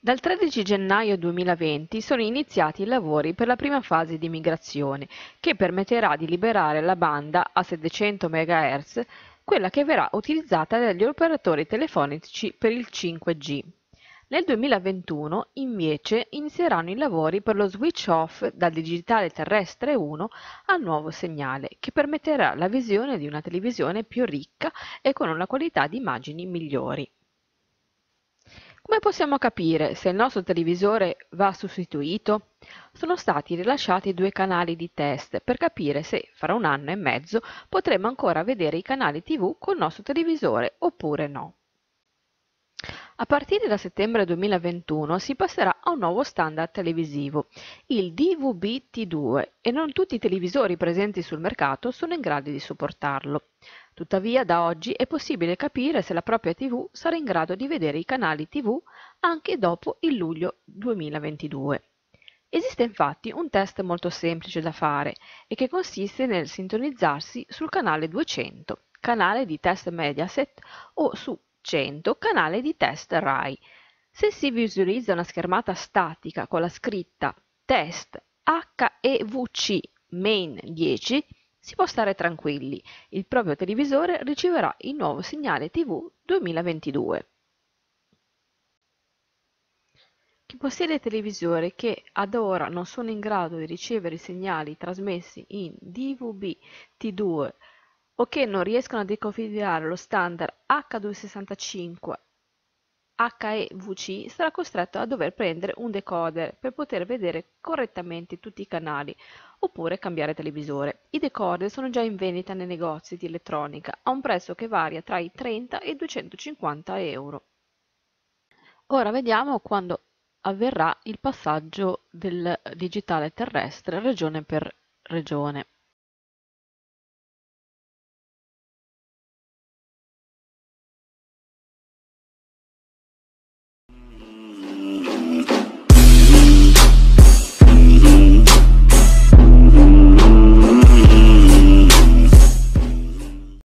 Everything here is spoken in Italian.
Dal 13 gennaio 2020 sono iniziati i lavori per la prima fase di migrazione, che permetterà di liberare la banda a 700 MHz, quella che verrà utilizzata dagli operatori telefonici per il 5G. Nel 2021 invece inizieranno i lavori per lo switch off dal digitale terrestre 1 al nuovo segnale che permetterà la visione di una televisione più ricca e con una qualità di immagini migliori. Come possiamo capire se il nostro televisore va sostituito? Sono stati rilasciati due canali di test per capire se fra un anno e mezzo potremo ancora vedere i canali TV col nostro televisore oppure no. A partire da settembre 2021 si passerà a un nuovo standard televisivo, il DVB-T2, e non tutti i televisori presenti sul mercato sono in grado di supportarlo. Tuttavia da oggi è possibile capire se la propria TV sarà in grado di vedere i canali TV anche dopo il luglio 2022. Esiste infatti un test molto semplice da fare e che consiste nel sintonizzarsi sul canale 200, canale di test Mediaset, o su 100, canale di test RAI. Se si visualizza una schermata statica con la scritta test HEVC main 10, si può stare tranquilli, il proprio televisore riceverà il nuovo segnale TV 2022. Chi possiede televisori che ad ora non sono in grado di ricevere i segnali trasmessi in DVB T2 o che non riescono a decodificare lo standard H265 HEVC sarà costretto a dover prendere un decoder per poter vedere correttamente tutti i canali oppure cambiare televisore. I decoder sono già in vendita nei negozi di elettronica a un prezzo che varia tra i 30 e i 250 euro. Ora vediamo quando avverrà il passaggio del digitale terrestre regione per regione.